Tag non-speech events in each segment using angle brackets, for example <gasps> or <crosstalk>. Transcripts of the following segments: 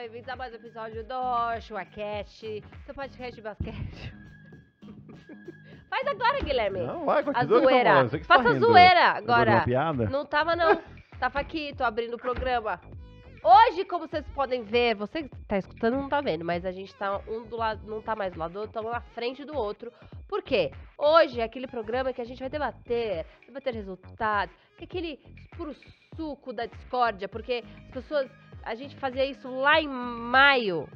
bem-vindos a mais um episódio do ChuaCast, seu podcast de basquete. Faz agora, Guilherme. Não, vai, a zoeira. Tá Faça tá a zoeira agora. Não tava, não. tava aqui, tô abrindo o programa. Hoje, como vocês podem ver, você que tá escutando não tá vendo, mas a gente tá um do lado, não tá mais do lado do outro, tá na frente do outro. Por quê? Hoje é aquele programa que a gente vai debater, debater resultados, que é aquele puro suco da discórdia, porque as pessoas a gente fazia isso lá em maio,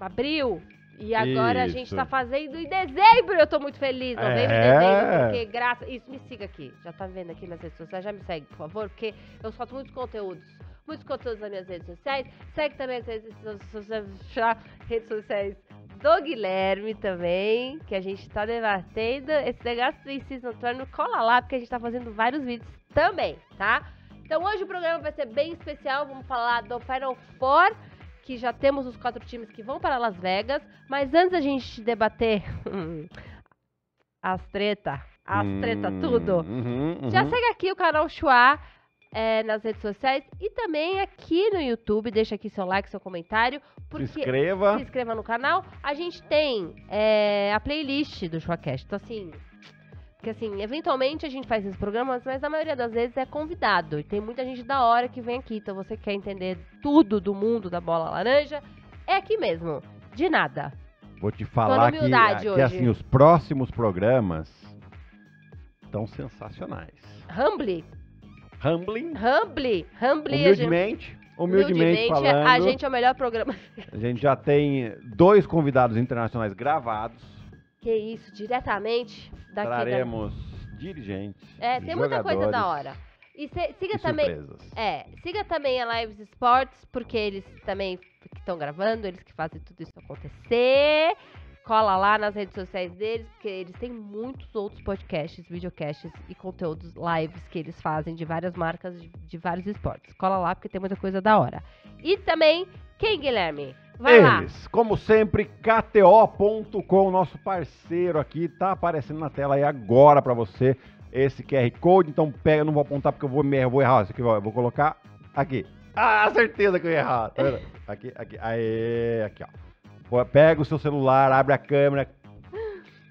abril. E agora isso. a gente tá fazendo em dezembro. Eu tô muito feliz. Novembro é... dezembro, porque graças. Isso, me siga aqui. Já tá vendo aqui nas redes sociais. Já me segue, por favor, porque eu solto muitos conteúdos. Muitos conteúdos nas minhas redes sociais. Segue também as redes sociais, redes sociais do Guilherme também, que a gente tá debatendo esse negócio do Inciso Antônio. Cola lá, porque a gente tá fazendo vários vídeos também, tá? Então hoje o programa vai ser bem especial, vamos falar do Final Four, que já temos os quatro times que vão para Las Vegas, mas antes a gente debater <laughs> as treta, as treta hum, tudo, uhum, uhum. já segue aqui o canal Chua, é, nas redes sociais e também aqui no YouTube. Deixa aqui seu like, seu comentário. Porque se inscreva. Se inscreva no canal. A gente tem é, a playlist do ChuaCast, Então, assim, porque assim, eventualmente a gente faz esses programas, mas a maioria das vezes é convidado. E tem muita gente da hora que vem aqui. Então você quer entender tudo do mundo da bola laranja? É aqui mesmo. De nada. Vou te falar que, que assim, os próximos programas estão sensacionais. Humbly. Humbling. Humbly. Humbly. Humildemente. Humildemente, humildemente falando. A gente é o melhor programa. a gente já tem dois convidados internacionais gravados que isso, diretamente daqui Traremos da... dirigentes. É, tem muita coisa da hora. E siga e também. Surpresas. É, siga também a Lives Sports, porque eles também estão gravando, eles que fazem tudo isso acontecer. Cola lá nas redes sociais deles, porque eles têm muitos outros podcasts, videocasts e conteúdos lives que eles fazem de várias marcas, de, de vários esportes. Cola lá, porque tem muita coisa da hora. E também, quem, Guilherme? Vai Eles, lá. como sempre, KTO.com, nosso parceiro aqui, tá aparecendo na tela aí agora para você esse QR Code. Então pega, eu não vou apontar porque eu vou, eu vou errar. Isso aqui, eu vou colocar aqui. Ah, certeza que eu ia errar. Tá vendo? Aqui, aqui, aê, aqui, ó. Pega o seu celular, abre a câmera,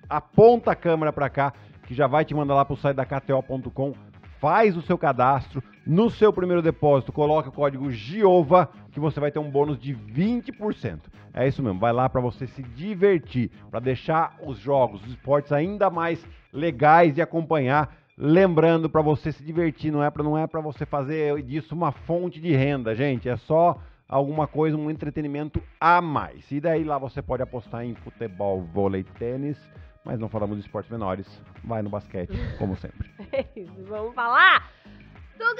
aponta a câmera para cá, que já vai te mandar lá pro site da KTO.com, faz o seu cadastro, no seu primeiro depósito, coloca o código GIOVA, que você vai ter um bônus de 20%. É isso mesmo, vai lá para você se divertir, para deixar os jogos, os esportes ainda mais legais de acompanhar. Lembrando, para você se divertir, não é para não é para você fazer disso uma fonte de renda, gente, é só alguma coisa, um entretenimento a mais. E daí lá você pode apostar em futebol, vôlei, tênis, mas não falamos de esportes menores. Vai no basquete, como sempre. <laughs> É vamos falar do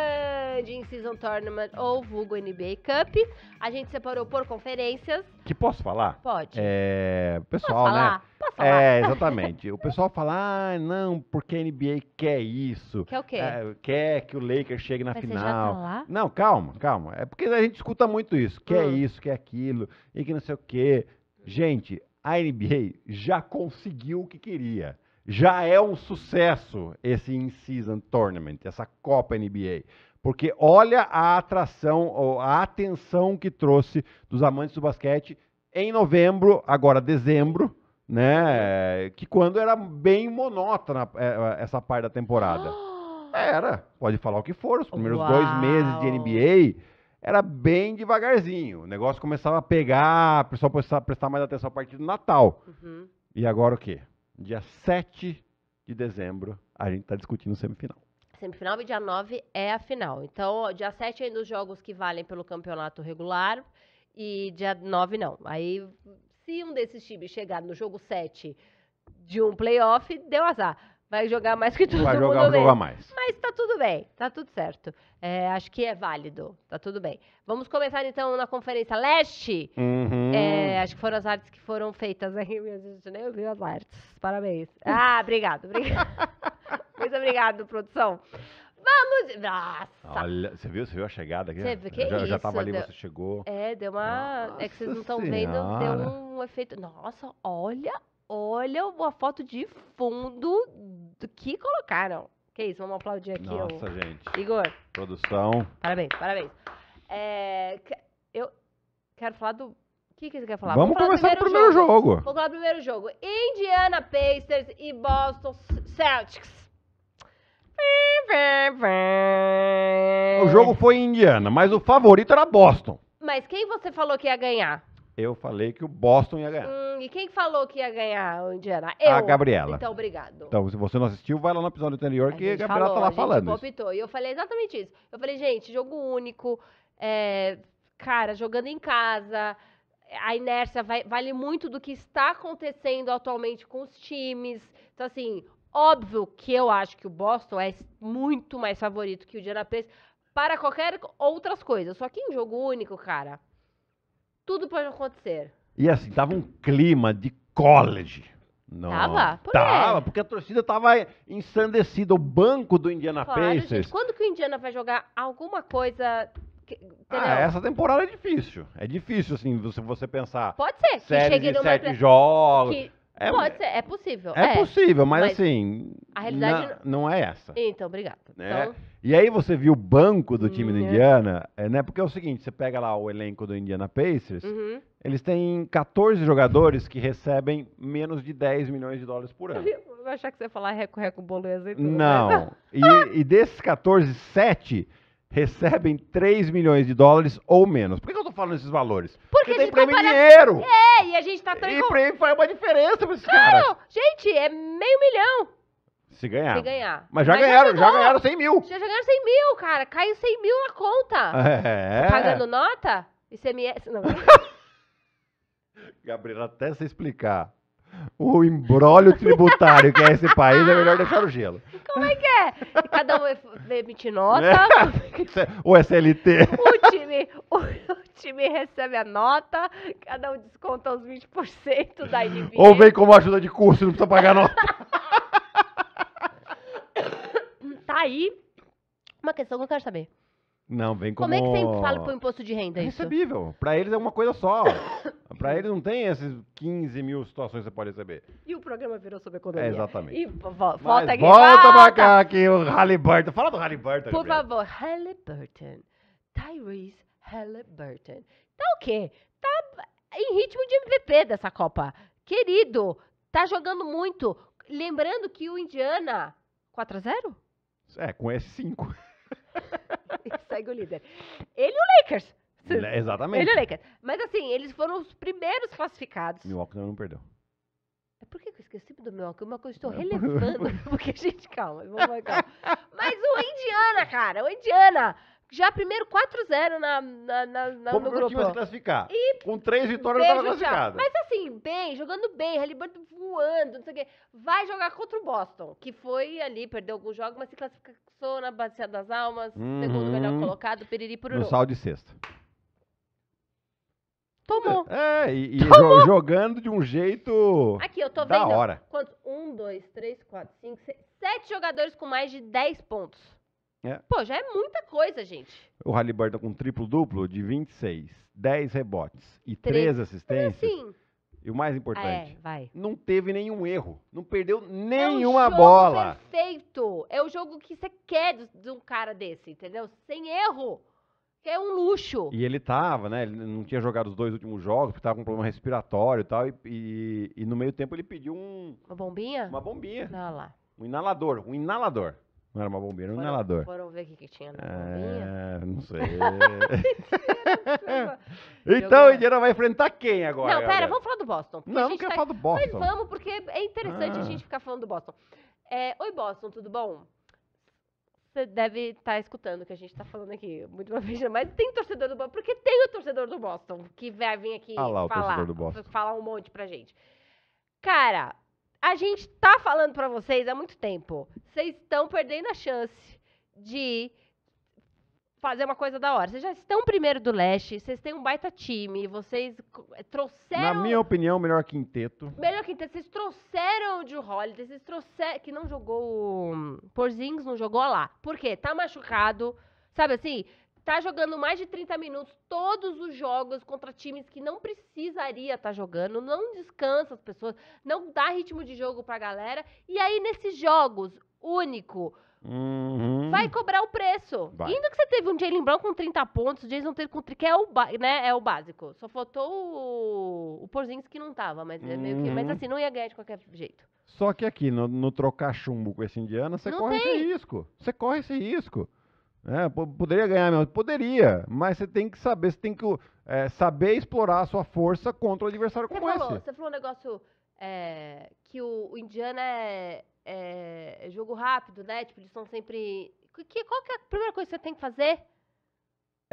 grande In-Season Tournament ou vulgo NBA Cup. A gente separou por conferências. Que posso falar? Pode. É, pessoal, né? Posso é, falar? né? Posso falar? É, exatamente. o pessoal fala, ah, não, porque a NBA quer isso. Quer o quê? É, quer que o Lakers chegue na Mas final. Você já tá lá? Não, calma, calma. É porque a gente escuta muito isso. Quer hum. isso, quer aquilo, e que não sei o quê. Gente, a NBA já conseguiu o que queria já é um sucesso esse in-season tournament, essa Copa NBA. Porque olha a atração, a atenção que trouxe dos amantes do basquete em novembro, agora dezembro, né? Que quando era bem monótona é, essa parte da temporada. <gasps> Era, pode falar o que for, os primeiros Uau. dois meses de NBA era bem devagarzinho. O negócio começava a pegar, o pessoal começava a prestar mais atenção a partir do Natal. Uhum. E agora o quê? dia 7 de dezembro, a gente está discutindo semifinal. Semifinal e dia 9 é a final. Então, dia 7 ainda os jogos que valem pelo campeonato regular e dia 9 não. Aí, se um desses times chegar no jogo 7 de um playoff, deu azar. Vai jogar mais que todo Vai jogar, mundo. Vai jogar mais. Mas bem, tá tudo certo. É, acho que é válido, tá tudo bem. Vamos começar então na Conferência Leste. Uhum. É, acho que foram as artes que foram feitas aí, minha gente nem ouviu as artes. Parabéns. <laughs> Ah, obrigado, obrigado. <laughs> Muito obrigado, produção. Vamos! Nossa! Olha, você viu, você viu a chegada aqui? Você viu, que eu já, isso? já tava ali, deu... você chegou. É, deu uma. Nossa é que vocês não estão vendo, deu um efeito. Nossa, olha, olha a foto de fundo do que colocaram. Que isso, vamos aplaudir aqui. Nossa, o... gente. Igor. Produção. Parabéns, parabéns. É, eu quero falar do. O que, que você quer falar? Vamos, vamos começar do primeiro, primeiro jogo. jogo. Vamos falar do primeiro jogo. Indiana Pacers e Boston Celtics. O jogo foi em Indiana, mas o favorito era Boston. Mas quem você falou que ia ganhar? Eu falei que o Boston ia ganhar. Hum, e quem falou que ia ganhar o Indiana? Eu. A Gabriela. Então, obrigado. Então, se você não assistiu, vai lá no episódio anterior a que a Gabriela falou, tá lá a gente falando. E eu falei exatamente isso. Eu falei, gente, jogo único, é, cara, jogando em casa, a inércia vai, vale muito do que está acontecendo atualmente com os times. Então, assim, óbvio que eu acho que o Boston é muito mais favorito que o Indiana Pacers para qualquer outras coisas. Só que em jogo único, cara tudo pode acontecer. E assim, tava um clima de college. Não. Tava? Por tava, porque a torcida tava ensandecida. O banco do Indiana claro, Pacers. Gente, quando que o Indiana vai jogar alguma coisa ah, essa temporada é difícil. É difícil, assim, você, você pensar. Pode ser. Séries que chegue de sete play... jogos. Que... É, Pode ser, é possível. É, é possível, mas, mas, assim. A realidade na, não é essa. Então, obrigado. Né? Então... E aí você viu o banco do time uhum. do Indiana, é, né? Porque é o seguinte, você pega lá o elenco do Indiana Pacers, uhum. eles têm 14 jogadores que recebem menos de 10 milhões de dólares por ano. <laughs> Eu vou achar que você ia falar reco-reco, bolo e azeitona. Né? Não. Né? <laughs> E, e desses 14, 7 recebem 3 milhões de dólares ou menos. Por que eu tô falando esses valores? Porque, Porque tem tá prêmio tá para... dinheiro. É, e a gente tá tão... E prêmio faz uma diferença pra esses claro, caras. gente, é meio milhão. Se ganhar. Se ganhar. Mas já Mas ganharam, já, já, ganharam 100 mil. Já, já ganharam 100 mil, cara. Caiu 100 mil na conta. É. Tô tá pagando nota? ICMS... Não. <laughs> Gabriela, até se explicar o embrólio tributário que é esse país, é melhor deixar o gelo. Como é que é? Cada um emite nota. É. <laughs> O SLT. O time, o, o, time recebe a nota, cada um desconta os 20% da dívida. Ou vem como ajuda de curso, não precisa pagar nota. tá aí uma questão que eu quero saber. Não, vem como... Como é que você fala pro imposto de renda é isso? recebível. Pra eles é uma coisa só. <coughs> pra eles não tem esses 15 mil situações que você pode receber. E o programa virou sobre é, economia. É, exatamente. E volta aqui. Volta pra cá aqui o Halliburton. Fala do Halliburton. Por Gabriel. favor, Halliburton. Tyrese Halliburton. Tá o quê? Tá em ritmo de MVP dessa Copa. Querido, tá jogando muito. Lembrando que o Indiana... 4 a 0 É, com S5. <laughs> <laughs> segue o líder. Ele e o Lakers. Exatamente. Ele e o Lakers. Mas assim, eles foram os primeiros classificados. Milwaukee não, não perdeu. É, por que eu esqueci do Milwaukee? Uma coisa que eu estou é relevando. <laughs> Porque, gente, calma, vamos lá, calma. Mas o Indiana, cara, o Indiana já primeiro 4-0 na, na, na, na, Como no grupo. Como se classificar? E, com três vitórias estava classificado. Mas assim, bem, jogando bem, Halliburton voando, não sei o quê. Vai jogar contra o Boston, que foi ali, perdeu alguns jogos, mas se classificou na Bacia das Almas, uhum. segundo melhor colocado, periri por No sal de sexta. Tomou. É, é e, e Tomou. jogando de um jeito. Aqui, eu tô da vendo. Da hora. quantos? Um, dois, três, quatro, cinco, seis. Sete jogadores com mais de dez pontos. É. Pô, já é muita coisa, gente. O Halliburton tá com triplo-duplo de 26, 10 rebotes e 3 assistências. É E o mais importante, é, não teve nenhum erro, não perdeu nenhuma é um jogo bola. Perfeito, é o jogo que você quer de um cara desse, entendeu? Sem erro, é um luxo. E ele tava, né? Ele não tinha jogado os dois últimos jogos, porque tava com problema respiratório e tal. E, e, e no meio tempo ele pediu um. Uma bombinha? Uma bombinha. Não, lá. Um inalador, um inalador. Não era uma bombinha, era um foram, inalador. Foram ver o que, que tinha na é, bombinha? É, não sei. <laughs> então, o Indiana vai enfrentar quem agora? Não, pera, vamos falar do Boston. Não, não quero tá... falar do Boston. Mas vamos, porque é interessante ah. a gente ficar falando do Boston. É, Oi, Boston, tudo bom? Você deve estar tá escutando o que a gente está falando aqui muito uma <laughs> vez, mas tem torcedor do Boston, porque tem o torcedor do Boston que vai vir aqui ah lá, falar, falar um monte pra gente. Cara, a gente tá falando para vocês há muito tempo. Vocês estão perdendo a chance de fazer uma coisa da hora. Vocês já estão primeiro do leste, vocês têm um baita time, vocês eh, trouxeram. Na minha opinião, melhor quinteto. Melhor quinteto. Vocês trouxeram o Drew Holiday, vocês trouxeram. Que não jogou. O Porzingis não jogou lá. Por quê? Tá machucado. Sabe assim? tá jogando mais de 30 minutos todos os jogos contra times que não precisaria estar tá jogando, não descansa as pessoas, não dá ritmo de jogo pra galera. E aí, nesses jogos, único. Uhum. Vai cobrar o preço. Vai. Ainda que você teve um Jalen Brown com 30 pontos, o Jason teve com 30, que é o, né, é o básico. Só faltou o, o Porzins que não tava, mas é meio que. Mas uhum. assim, não ia ganhar de qualquer jeito. Só que aqui, no, no trocar chumbo com esse Indiana, você corre tem. esse risco. Você corre esse risco. É, poderia ganhar mesmo? Poderia, mas você tem que saber, você tem que é, saber explorar a sua força contra o adversário você como falou, esse. Você falou um negócio é, que o, o Indiana é, é, é, jogo rápido, né? Tipo, eles estão sempre. Que, qual que é a primeira coisa que você tem que fazer?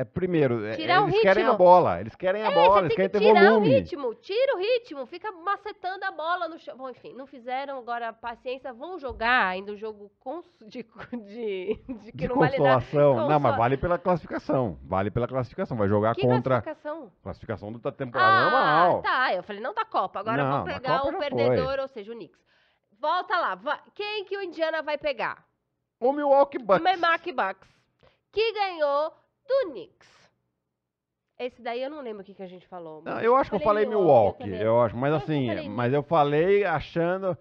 É primeiro, é, tirar eles querem a bola, eles querem a é, bola, eles querem que ter tirar volume. Tirar o ritmo, tira o ritmo, fica macetando a bola no chão. Bom, enfim, não fizeram, agora paciência, vão jogar ainda o um jogo cons... <laughs> de, de, de, de consolação. Não, mas vale pela classificação, vale pela classificação, vai jogar que contra... classificação? Classificação da temporada ah, normal. tá, eu falei, não da Copa, agora não, vão pegar o perdedor, foi. ou seja, o Knicks. Volta lá, quem que o Indiana vai pegar? O Milwaukee Bucks. O Milwaukee Bucks, que ganhou do Knicks. Esse daí eu não lembro o que, que a gente falou. Não, eu acho que eu falei Milwaukee, Milwaukee eu acho, mas eu assim, falei... mas eu falei achando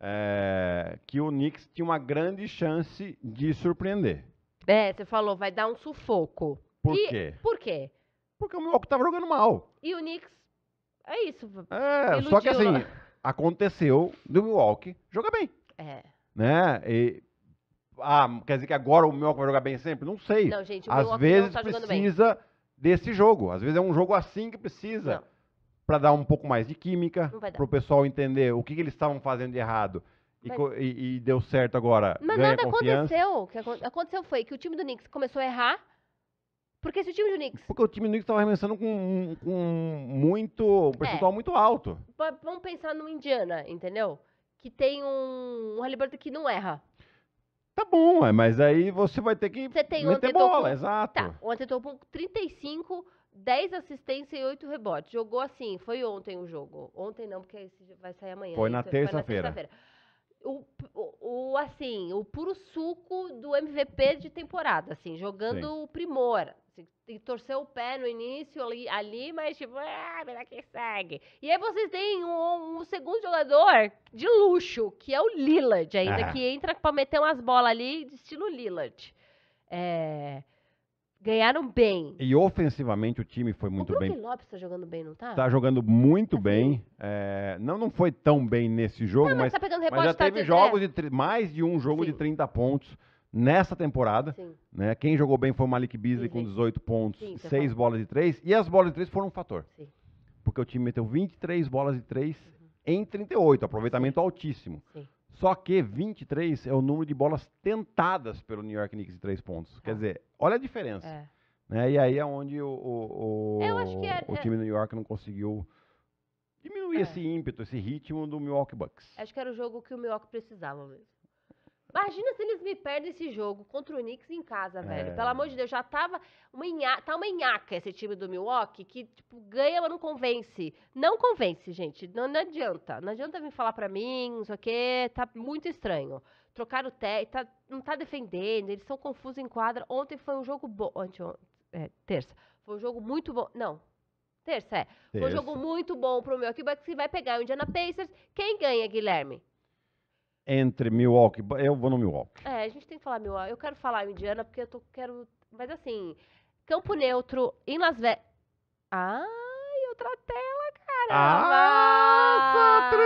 é, que o Knicks tinha uma grande chance de surpreender. É, você falou, vai dar um sufoco. Por e, quê? Por quê? Porque o Milwaukee tava jogando mal. E o Knicks, é isso. É, só que assim, né? aconteceu do Milwaukee jogar bem. É. Né? E ah, quer dizer que agora o Minhoca vai jogar bem sempre? Não sei. Não, gente, o Às vezes tá precisa desse jogo. Às vezes é um jogo assim que precisa. Para dar um pouco mais de química, para o pessoal entender o que, que eles estavam fazendo de errado e, e, deu certo agora. Mas nada confiança. aconteceu. O que aconteceu foi que o time do Knicks começou a errar. Porque se é o time do Knicks. Porque o time do Knicks estava arremessando com, com muito. um é. percentual é. muito alto. Vamos pensar no Indiana, entendeu? Que tem um, um Halliburton que não erra. Tá bom, mas aí você vai ter que Você tem meter ontem bola, exato. Tá, ontem eu tô com 35, 10 assistências e 8 rebotes. Jogou assim, foi ontem o jogo. Ontem não, porque vai sair amanhã. Foi né? então, na terça-feira. terça-feira o, o, o, assim, o puro suco do MVP de temporada, assim, jogando Sim. o primor. Assim, tem torcer o pé no início ali, ali mas tipo, ah, melhor é que segue. E aí vocês têm um, um, segundo jogador de luxo, que é o Lillard ainda, ah. que entra pra meter umas bolas ali, de estilo Lillard. É... Ganharam bem. E ofensivamente o time foi muito o bem. O Lopes tá jogando bem, não tá? Tá jogando muito assim. bem. É, não, não foi tão bem nesse jogo, não, mas, mas, tá pegando mas já tá teve tá jogos é. de, de mais de um jogo Sim. de 30 pontos nessa temporada. Sim. Né? Quem jogou bem foi o Malik Beasley com 18 pontos, Sim, 6 tá bolas de 3. E as bolas de 3 foram um fator. Sim. Porque o time meteu 23 bolas de 3 uhum. em 38. Aproveitamento altíssimo. Sim. Só que 23 é o número de bolas tentadas pelo New York Knicks de três pontos. Quer é. dizer, olha a diferença. É. Né? E aí é onde o, o, o, é, o é. time do New York não conseguiu diminuir é. esse ímpeto, esse ritmo do Milwaukee Bucks. Acho que era o jogo que o Milwaukee precisava mesmo. Imagina se eles me perdem esse jogo contra o Knicks em casa, é. velho. É. Pelo amor de Deus, já tava uma inha... tá uma inhaca esse time do Milwaukee que, tipo, ganha, mas não convence. Não convence, gente. Não, não adianta. Não adianta vir falar pra mim, não sei o quê. Tá muito estranho. Trocaram o técnico, tá, não tá defendendo, eles são confusos em quadra. Ontem foi um jogo bom. Ontem, é, terça. Foi um jogo muito bom. Não, Terça, é. Terça. Um jogo muito bom pro Milwaukee Bucks que vai pegar o Indiana Pacers. Quem ganha, Guilherme? entre Milwaukee. Eu vou no Milwaukee. É, a gente tem que falar Milwaukee. Eu quero falar Indiana porque eu tô, quero. Mas assim, campo neutro em Las Vegas. Ai, outra tela, caramba!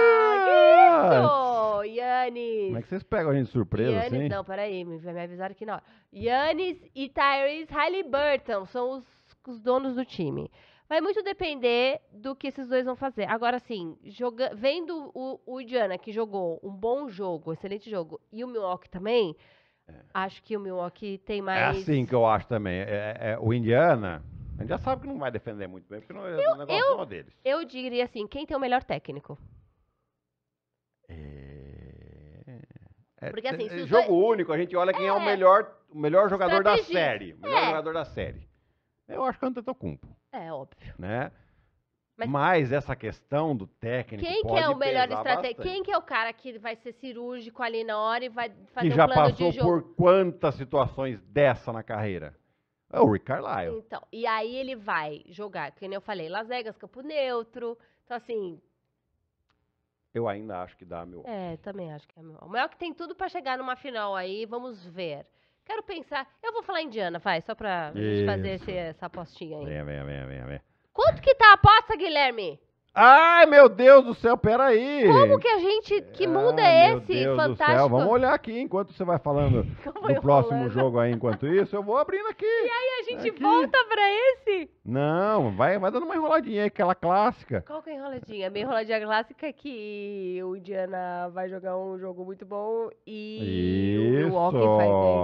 Nossa, ah, Isso! Yannis! Como é que vocês pegam a gente de surpresa, Yannis, assim? Não, peraí, me, me avisaram que não. Yannis e Tyrese Halliburton são os, os donos do time. Vai muito depender do que esses dois vão fazer. Agora, assim, joga... vendo o, o Indiana, que jogou um bom jogo, excelente jogo, e o Milwaukee também, é. acho que o Milwaukee tem é mais... É assim que eu acho também. É, é, é, o Indiana, a gente já sabe que não vai defender muito bem, porque não é eu, o negócio eu, não deles. Eu diria assim, quem tem o melhor técnico? É, é porque assim, jogo dois... único, a gente olha quem é, o melhor, o melhor jogador da série. O melhor jogador da série. Eu acho que é o Antetokounmpo. É, óbvio. Né? Mas, Mas essa questão do técnico Quem que é o melhor estratégia? Quem que é o cara que vai ser cirúrgico ali na hora e vai fazer o um plano de jogo? já passou por quantas situações dessa na carreira? É o Rick Carlisle. Então, e aí ele vai jogar, que nem eu falei, Las Vegas, campo neutro. Então, assim, eu ainda acho que dá meu. É, também acho que é meu. O que tem tudo para chegar numa final aí, vamos ver. Quero pensar. Eu vou falar indiana, vai, só pra gente fazer esse- essa apostinha aí. Vem, vem, vem, vem, vem. Quanto que tá a aposta, Guilherme? Ai, meu Deus do céu, peraí. Como que a gente. Que ah, mundo é esse fantástico? Vamos olhar aqui enquanto você vai falando <laughs> do próximo falando. jogo aí. Enquanto isso, eu vou abrindo aqui. E aí a gente Aqui. volta pra esse? Não, vai, vai dando uma enroladinha, aquela clássica. Qual que é a enroladinha? A minha enroladinha clássica é que o Indiana vai jogar um jogo muito bom e isso, o Milwaukee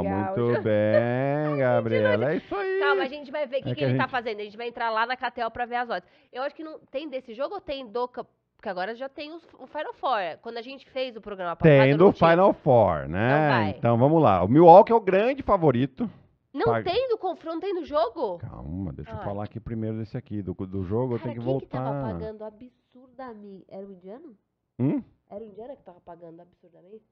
vai Muito bem, <laughs> Gabriela, é isso aí. Calma, a gente vai ver o que, é que, que ele tá gente... tá fazendo. A gente vai entrar lá na Catel pra ver as odds. Eu acho que não tem desse jogo ou tem do... Porque agora já tem o Final Four. Quando a gente fez o programa passado... Tem do Final Four, né? Então, então vamos lá. O Milwaukee é o grande favorito. Não Paga. tem no confronto, tem no jogo? Calma, deixa eu ah. falar aqui primeiro desse aqui. Do, do jogo eu tenho que quem que tava pagando absurdamente? Era o indiano? Hum? Era o indiano que tava pagando absurdamente?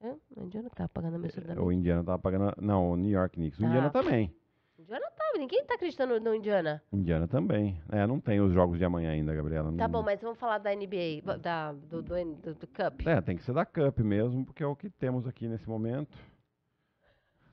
Hã? O indiano que tava pagando é, absurdamente? O Indiana tava pagando. Não, o New York Knicks. O Ah. Tá. Indiana também. Indiana tava, ninguém tá acreditando no Indiana. Indiana também. É, não tem os jogos de amanhã ainda, Gabriela. Tá não- bom, mas vamos falar da NBA, da, do, do, do, do Cup. É, tem que ser da Cup mesmo, porque é o que temos aqui nesse momento.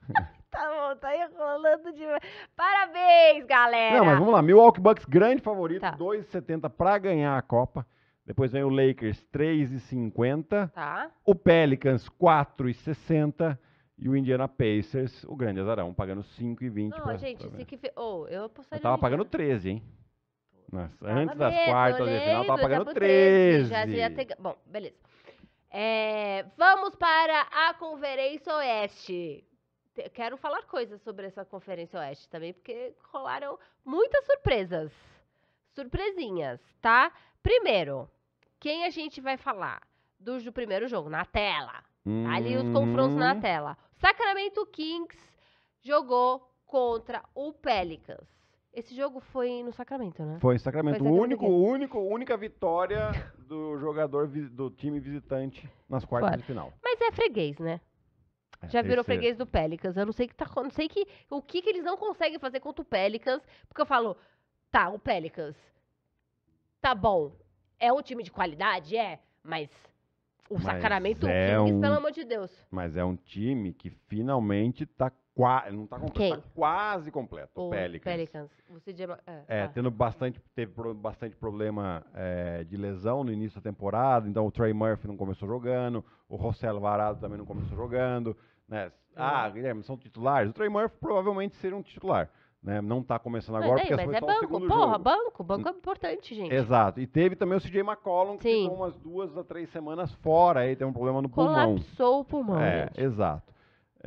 <laughs> tá bom, tá enrolando demais. Parabéns, galera! Não, mas vamos lá. Milwaukee Bucks, grande favorito, tá. 2,70 para ganhar a Copa. Depois vem o Lakers, 3,50. Tá. O Pelicans, 4,60. E o Indiana Pacers, o grande azarão, pagando 5,20. Não, pra, gente, pra que... oh, eu apostaria... Eu tava pagando 13, hein? Nossa, antes das mesmo, quartas de final, tava pagando 13. 13. Já, já ter... Bom, beleza. É, vamos para a Conferência Oeste quero falar coisas sobre essa Conferência Oeste também, porque rolaram muitas surpresas. Surpresinhas, tá? Primeiro, quem a gente vai falar? Dos do primeiro jogo, na tela. Hum. Ali os confrontos na hum. tela. Sacramento Kings jogou contra o Pelicans. Esse jogo foi no Sacramento, né? Foi em Sacramento. Foi o único, único, única vitória do jogador do time visitante nas quartas Fora. de final. Mas é freguês, né? É, já virou é freguês do Pelicans. Eu não sei que tá, não sei que o que, que eles não conseguem fazer contra o Pelicans, porque eu falo, tá, o Pelicans tá bom. É um time de qualidade, é, mas o Sacramento é, é Kings, um, pelo amor de Deus. Mas é um time que finalmente tá Qua, não está completo, tá Quem? quase completo. O Pelicans. Pelicans. Você de, ah, é, é tá. tendo bastante, teve bastante problema é, de lesão no início da temporada, então o Trey Murphy não começou jogando, o Rossello Varado também não começou jogando. Né? É. Ah, Guilherme, são titulares. O Trey Murphy provavelmente seria um titular. Né? Não está começando agora, mas, é, porque mas é banco, porra, jogo. banco, banco é importante, gente. Exato. E teve também o CJ McCollum, que ficou umas duas a três semanas fora, aí tem um problema no Colapsou pulmão. Colapsou o pulmão. É, gente. exato.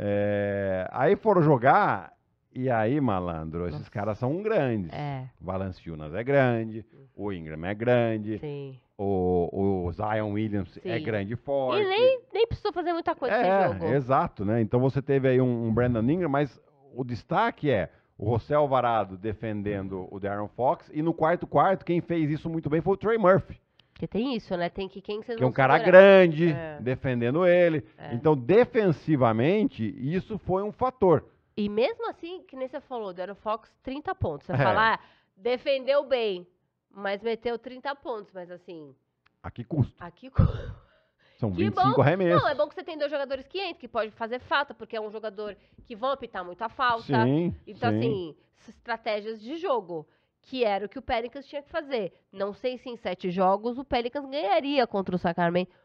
É, aí foram jogar, e aí, malandro, esses Nossa. caras são grandes. É. O Valanciunas é grande, o Ingram é grande. Sim. O, o Zion Williams é Sim. é grande e forte. E nem, nem precisou fazer muita coisa é, jogo. Exato, né? Então você teve aí um, um Brandon Ingram, mas o destaque é o José Alvarado defendendo o Darren Fox. E no quarto quarto, quem fez isso muito bem foi o Trey Murphy. Porque tem isso, né? Tem que quem você não. Que é um cara grande, é. defendendo ele. É. Então, defensivamente, isso foi um fator. E mesmo assim, que nem você falou, deram Fox 30 pontos. Você é. falar, ah, defendeu bem, mas meteu 30 pontos, mas assim. Aqui custa. Aqui custa. <laughs> São que 25 bom, arremessos. Não, é bom que você tem dois jogadores que entram, que pode fazer falta, porque é um jogador que vão apitar tá muita falta. Sim, então, sim. assim, estratégias de jogo que era o que o Pelicans tinha que fazer. Não sei se em sete jogos o Pelicans ganharia contra o Sacramento.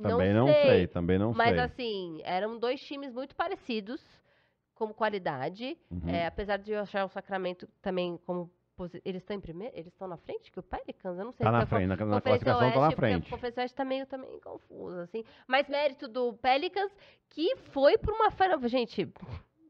Também não, não sei, também não mas, sei. Mas assim, eram dois times muito parecidos como qualidade, uhum. é, apesar de eu achar o Sacramento também como eles estão em primeiro? Eles estão na frente que o Pelicans? Eu não sei. Tá na frente, na, na classificação Oeste, tá na frente. A Conferência Oeste tá meio também tá confusa, assim. Mas mérito do Pelicans, que foi para uma final... Gente,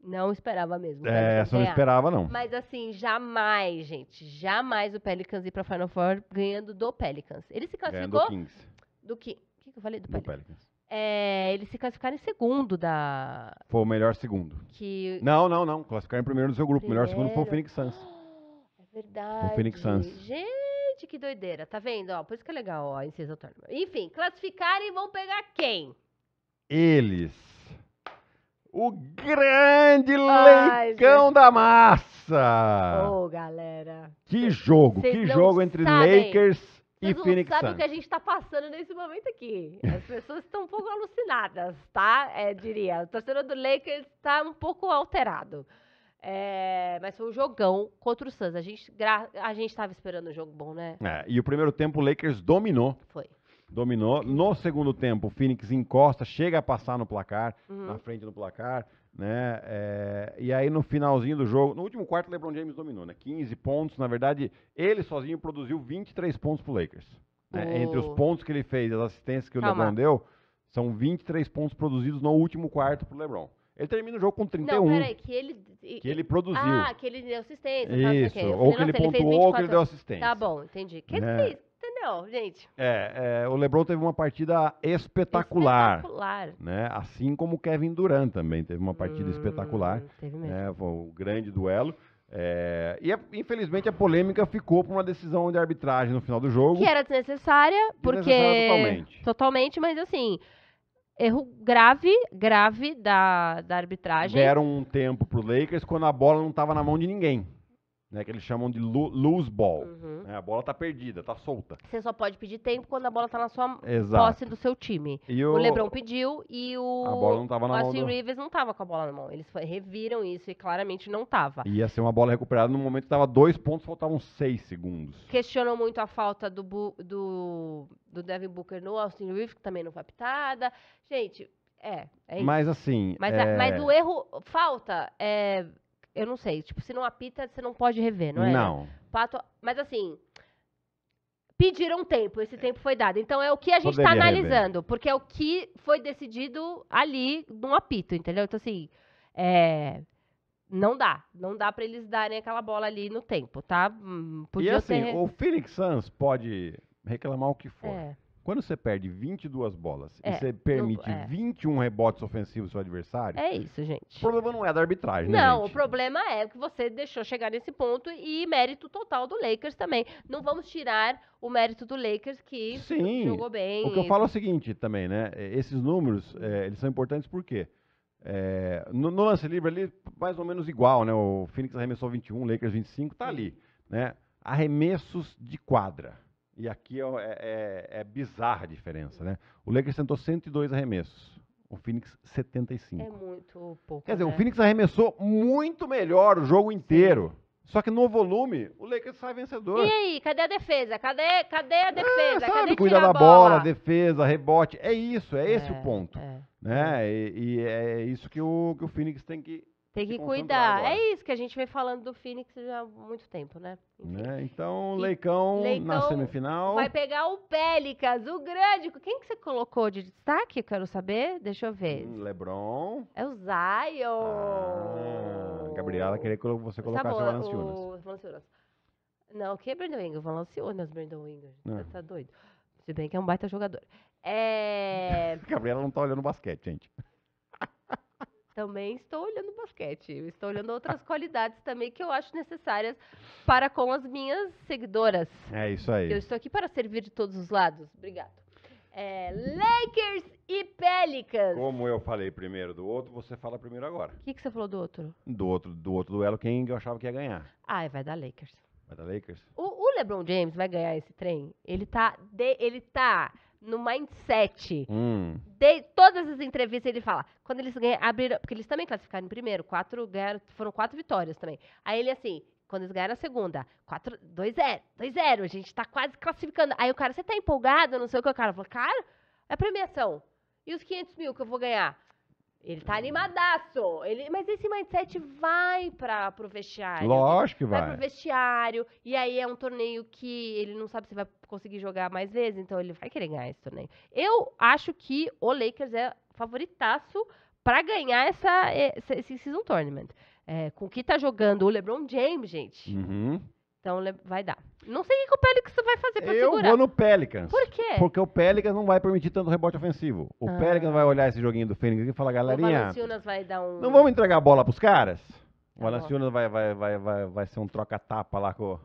não esperava mesmo. É, essa não esperava, não. Mas assim, jamais, gente, jamais o Pelicans ir pra Final Four ganhando do Pelicans. Ele se classificou. Ganhando do Kings. Do que? O que, eu falei? Do, do Pelicans. É, eles se classificaram em segundo da. Foi o melhor segundo. Que... Não, não, não. Classificaram em primeiro no seu grupo. Primeiro? O melhor segundo foi o Phoenix Suns. É verdade. Foi o Phoenix Suns. Gente, que doideira. Tá vendo? Ó, por isso que é legal, ó, em seis Enfim, classificaram e vão pegar quem? Eles o grande Ai, Leicão gente. da Massa. Ô, oh, galera. Que jogo, Cês que jogo entre sabem. Lakers e Vocês Phoenix Suns. sabe o que a gente está passando nesse momento aqui. As pessoas estão um pouco alucinadas, tá? É, diria. O torcedor do Lakers está um pouco alterado. É, mas foi um jogão contra o Suns. A gente a estava esperando um jogo bom, né? É, e o primeiro tempo o Lakers dominou. Foi dominou. No segundo tempo, o Phoenix encosta, chega a passar no placar, uhum. na frente do placar, né? É, e aí no finalzinho do jogo, no último quarto, o LeBron James dominou, né? 15 pontos, na verdade, ele sozinho produziu 23 pontos pro Lakers. Né? Entre os pontos que ele fez, as assistências que o Calma. LeBron deu, são 23 pontos produzidos no último quarto pro LeBron. Ele termina o jogo com 31. Não, peraí, que ele... Que ele produziu. Ah, que ele deu assistência. Isso, tá, okay. ou que ele pontuou ou que ele deu assistência. Tá bom, entendi. Que é. ele melhor, gente. É, é, o LeBron teve uma partida espetacular. Espetacular. Né? Assim como o Kevin Durant também teve uma partida hum, espetacular. Teve né? mesmo. Né? Foi um grande duelo. É, e a, é, infelizmente a polêmica ficou por uma decisão de arbitragem no final do jogo. Que era desnecessária, porque. Desnecessária totalmente. Totalmente, mas assim. Erro grave, grave da, da arbitragem. Deram um tempo pro Lakers quando a bola não estava na mão de ninguém né, que eles chamam de loose ball. Uhum. Né, a bola tá perdida, tá solta. Você só pode pedir tempo quando a bola tá na sua Exato. posse do seu time. E o, o Lebron pediu e o a bola não na Austin mão Rivers não tava com a bola na mão. Eles reviram isso e claramente não tava. Ia ser uma bola recuperada no momento que tava dois pontos, faltavam seis segundos. Questionou muito a falta do, do, do Devin Booker no Austin Rivers, que também não foi apitada. Gente, é, é isso. Mas assim... Mas, é... mas o erro, falta, é eu não sei, tipo, se não apita, você não pode rever, não é? Não. Pato, mas assim, pediram tempo, esse tempo foi dado. Então é o que a gente está analisando, rever. porque é o que foi decidido ali no apito, entendeu? Então assim, é, não dá, não dá para eles darem aquela bola ali no tempo, tá? Hum, podia e assim, ter... o Phoenix Suns pode reclamar o que for. É. Quando você perde 22 bolas é, é. e você permite no, é. 21 rebotes ofensivos ao seu adversário. É isso, gente. O problema não é da arbitragem, né? Não, o problema é que você deixou chegar nesse ponto e mérito total do Lakers também. Não vamos tirar o mérito do Lakers que Sim, jogou bem. O que eu falo é o seguinte também, né? Esses números, é, eles são importantes por quê? É, no, no, lance livre ali, mais ou menos igual, né? O Phoenix arremessou 21, Lakers 25, tá ali, né? Arremessos de quadra. E aqui é, é, é, é bizarra a diferença, né? O Lakers tentou 102 arremessos. O Phoenix 75. É muito pouco. Quer dizer, o né? Phoenix arremessou muito melhor o jogo inteiro. Só que no volume, o Lakers sai vencedor. E aí, cadê a defesa? Cadê, cadê a ah, defesa? É, sabe, cadê cuida da bola? bola? defesa, rebote. É isso, é esse é, o ponto. É, né? É. E, e, é isso que o, que o Phoenix tem que tem que cuidar. Agora. É isso que a gente vem falando do Phoenix já há muito tempo, né? né? Então, Leicão, Leicão, na semifinal. Vai pegar o Pelicas, o grande. Quem que você colocou de destaque? Eu quero saber. Deixa eu ver. Hum, Lebron. É o Zion. Ah, Gabriela queria que você colocasse o Valanciunas. O Valanciunas. Não, o que é Brandon Ingram? Valanciunas, Brandon Ingram. É. Você tá doido. Se bem que é um baita jogador. É... <laughs> Gabriela não tá olhando basquete, gente também estou olhando basquete, estou olhando outras qualidades também que eu acho necessárias para com as minhas seguidoras. É isso aí. Eu estou aqui para servir de todos os lados. Obrigado. É, Lakers e Pelicans. Como eu falei primeiro do outro, você fala primeiro agora. O que, que você falou do outro? Do outro, do outro duelo, quem eu achava que ia ganhar. Ah, vai dar Lakers. Vai dar Lakers? O, o LeBron James vai ganhar esse trem. Ele tá, de, ele tá no mindset. Hum. De, todas as entrevistas ele fala. Quando eles ganham, abriram. Porque eles também classificaram em primeiro, quatro ganharam, foram quatro vitórias também. Aí ele assim. Quando eles ganharam a segunda, 2-0, a gente tá quase classificando. Aí o cara, você tá empolgado, não sei o que, o cara falou, cara, é premiação. E os 500 mil que eu vou ganhar? Ele tá animadaço. Ele, mas esse mindset vai para pro vestiário. Lógico que vai. Vai pro vestiário. E aí é um torneio que ele não sabe se vai conseguir jogar mais vezes, então ele vai querer ganhar esse torneio. Eu acho que o Lakers é favoritaço para ganhar essa, esse season tournament. É, com o que tá jogando o LeBron James, gente. Uhum. Então vai dar. Não sei o que o Pelicans vai fazer pra eu segurar. Eu vou no Pelicans. Por quê? Porque o Pelicans não vai permitir tanto rebote ofensivo. O ah. Pelicans vai olhar esse joguinho do Fênix e falar, galerinha... Um... Não vamos entregar a bola pros caras? Tá o Valanciunas vai, vai, vai, vai, vai ser um troca-tapa lá com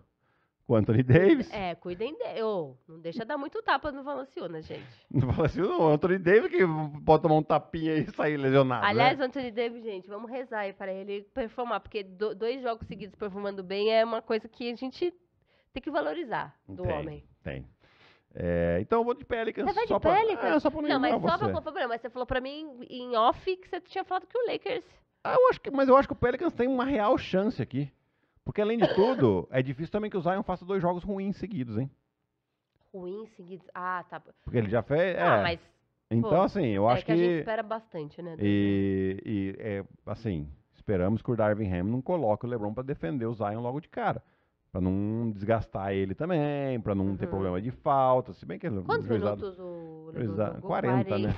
com o Anthony Davis. É, cuidem dele. Oh, não deixa dar muito tapa no Valanciunas, gente. No Valanciunas o Anthony Davis que pode tomar um tapinha e sair lesionado. Né? Aliás, né? Anthony Davis, gente, vamos rezar aí para ele performar, porque do, dois jogos seguidos performando bem é uma coisa que a gente tem que valorizar do tem, homem. Tem. É, então eu vou de Pelicans. Você vai de Pelicans? Pra, é, só pra não, mas só você. pra problema. mas você falou pra mim em off que você tinha falado que o Lakers. Ah, eu acho que, mas eu acho que o Pelicans tem uma real chance aqui. Porque além de tudo, é difícil também que o Zion faça dois jogos ruins seguidos, hein? Ruins seguidos? Ah, tá. Porque ele já fez. Ah, é. mas. Então, pô, assim, eu é acho que. a gente espera bastante, né? E, e é, assim, esperamos que o Darvin Ham não coloque o LeBron para defender o Zion logo de cara. Pra não desgastar ele também, pra não uhum. ter problema de falta. Se bem que ele. É Quantos juizado, minutos o. Juizado, 40, 40, né?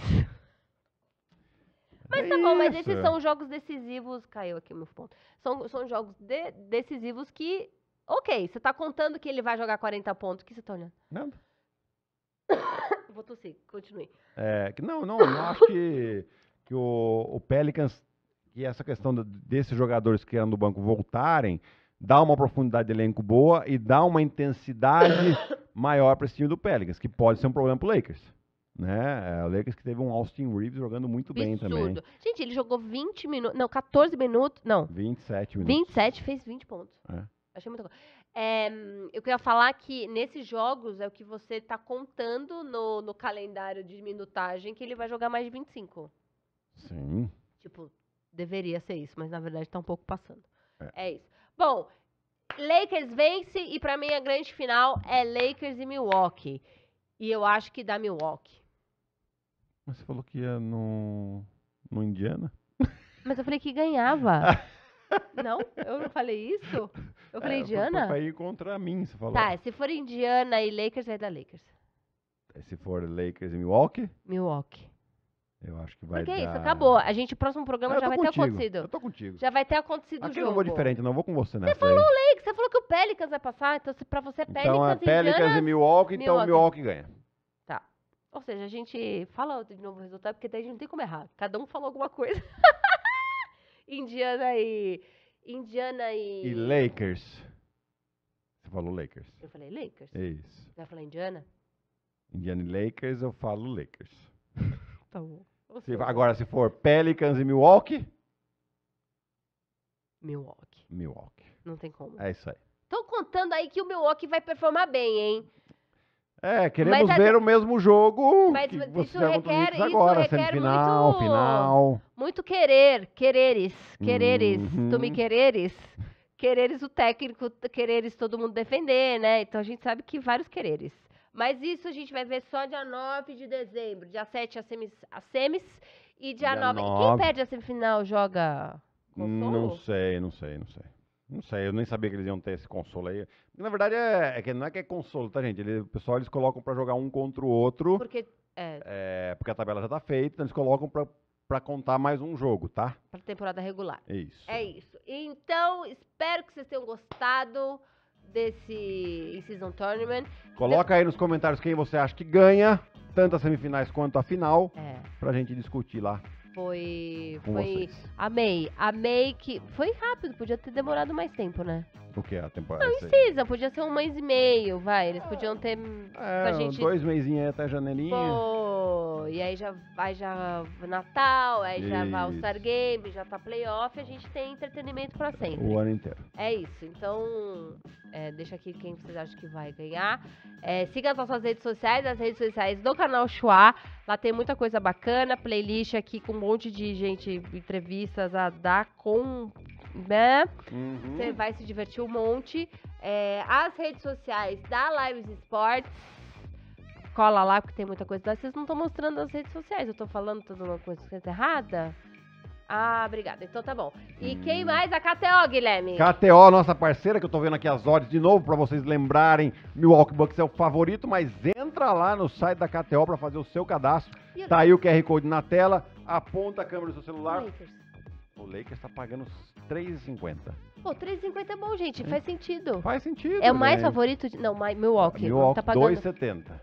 Mas é tá bom, mas esses são jogos decisivos. Caiu aqui o meu ponto. São, são jogos de, decisivos que. Ok, você tá contando que ele vai jogar 40 pontos. O que você tá olhando? Não. <coughs> Vou tossir, continue. É, que não, não, eu acho que, que o, o Pelicans e essa questão do, desses jogadores que eram do banco voltarem dá uma profundidade de elenco boa e dá uma intensidade <coughs> maior para esse time do Pelicans, que pode ser um problema para Lakers né? É, o Lakers que teve um Austin Reeves jogando muito Absurdo. bem também. Gente, ele jogou 20 minutos, não, 14 minutos, não. 27 minutos. 27, fez 20 pontos. É. Achei muito coisa. É, eu queria falar que nesses jogos é o que você está contando no, no calendário de minutagem que ele vai jogar mais de 25. Sim. Tipo, deveria ser isso, mas na verdade está um pouco passando. É. é isso. Bom, Lakers vence e para mim a grande final é Lakers e Milwaukee. E eu acho que dá Milwaukee. Mas você falou que ia no, no Indiana? Mas eu falei que ganhava. <laughs> não? Eu não falei isso? Eu falei é, Indiana? Foi pra ir contra mim, você falou. Tá, se for Indiana e Lakers, vai dar Lakers. É, se for Lakers e Milwaukee? Milwaukee. Eu acho que vai Porque dar... Porque é isso, acabou. A gente, próximo programa, já vai contigo. ter acontecido. Eu tô contigo. Já vai ter acontecido Aqui ah, o jogo. eu não vou diferente, não. vou com você né? Você falou Lakers, você falou que o Pelicans vai passar. Então, se pra você é então Pelicans então, é Pelicans e e então Milwaukee, Milwaukee. então Milwaukee ganha. Ou seja, a gente fala de novo o resultado, porque daí a gente não tem como errar. Cada um falou alguma coisa. <laughs> Indiana e. Indiana e. E Lakers. Você falou Lakers. Eu falei Lakers? É isso. Você vai falar Indiana? Indiana e Lakers, eu falo Lakers. <laughs> Tá bom. Se, agora, se for Pelicans e Milwaukee. Milwaukee. Milwaukee. Não tem como. É isso aí. Tô contando aí que o Milwaukee vai performar bem, hein? É, queremos mas, é ver a... o mesmo jogo. Mas, mas isso requer, isso agora, requer semifinal, muito, final. muito querer, quereres, quereres, uhum. tu me uhum. quereres, quereres o técnico, quereres todo mundo defender, né? Então a gente sabe que vários quereres. Mas isso a gente vai ver só dia 9 de dezembro, dia 7 a semis, a semis e dia, dia 9. 9. Quem perde a semifinal joga consolo? Não sei, não sei, não sei. Não sei, eu nem sabia que eles iam ter esse console aí. Na verdade, é, é que não é que é console, tá, gente? Ele, o pessoal eles colocam para jogar um contra o outro. Porque. É. é porque a tabela já tá feita, então eles colocam pra, pra contar mais um jogo, tá? Pra temporada regular. Isso. É isso. Então, espero que vocês tenham gostado desse season Tournament. Coloca aí nos comentários quem você acha que ganha, tanto as semifinais quanto a final, é. pra gente discutir lá foi. Foi. Amei. Amei que. Foi rápido, podia ter demorado mais tempo, né? Porque a temporada. Não precisa, podia ser um mês e meio, vai. Eles podiam ter. É, gente... Dois mesinhos até janelinha. Pô, e aí já vai já Natal, aí isso. já vai o Star Game, já tá playoff, a gente tem entretenimento pra sempre. O ano inteiro. É isso. Então, é, deixa aqui quem vocês acham que vai ganhar. É, siga as nossas redes sociais, as redes sociais do canal Chua. Lá tem muita coisa bacana, playlist aqui com um monte de gente, entrevistas a dar com né? Uhum. Você vai se divertir um monte. É, as redes sociais da Lives Sports. Cola lá, porque tem muita coisa Vocês não estão mostrando as redes sociais. Eu tô falando toda uma coisa errada? Ah, obrigada. Então tá bom. E hum. quem mais? A KTO, Guilherme. KTO, nossa parceira, que eu tô vendo aqui as odds de novo, para vocês lembrarem, Milwaukee Bucks é o favorito, mas entra lá no site da KTO para fazer o seu cadastro. Tá aí o QR Code na tela, aponta a câmera do seu celular. Lakers. O Lakers tá pagando 3,50. Pô, 3,50 é bom, gente. Faz sentido. Faz sentido. É o mais né? favorito de... Não, mais Milwaukee. Milwaukee, tá pagando... 2,70. Tá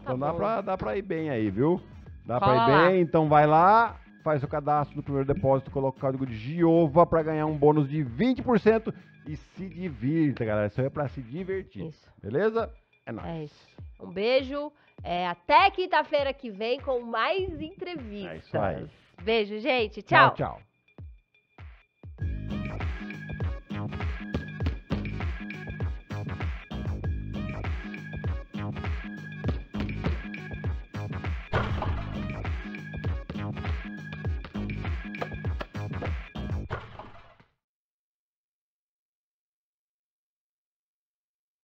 então dá pra, dá pra ir bem aí, viu? Dá Cola pra ir bem. Então vai lá, faz o cadastro do primeiro depósito, coloca o código de GIOVA pra ganhar um bônus de 20% e se divirta, galera. Isso aí é pra se divertir. Isso. Beleza? É nóis. É isso. Um beijo. É, até quinta-feira que vem com mais entrevistas. É isso aí. Beijo, gente. Tchau, tchau. tchau.